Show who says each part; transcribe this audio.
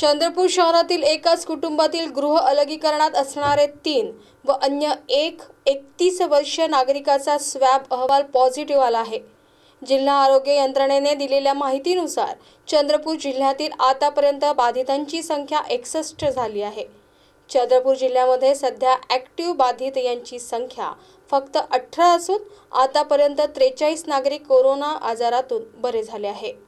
Speaker 1: चंद्रपूर शहरातील एकाच कुटुंबातील गृह अलगीकरणात असणारे तीन व अन्य एक एकतीस वर्षीय नागरिकाचा स्वॅब अहवाल पॉझिटिव्ह आला आहे जिल्हा आरोग्य यंत्रणेने दिलेल्या माहितीनुसार चंद्रपूर जिल्ह्यातील आतापर्यंत बाधितांची संख्या एकसष्ट झाली आहे चंद्रपूर जिल्ह्यामध्ये सध्या ॲक्टिव्ह बाधित यांची संख्या फक्त अठरा असून आतापर्यंत त्रेचाळीस नागरिक कोरोना आजारातून बरे झाले आहे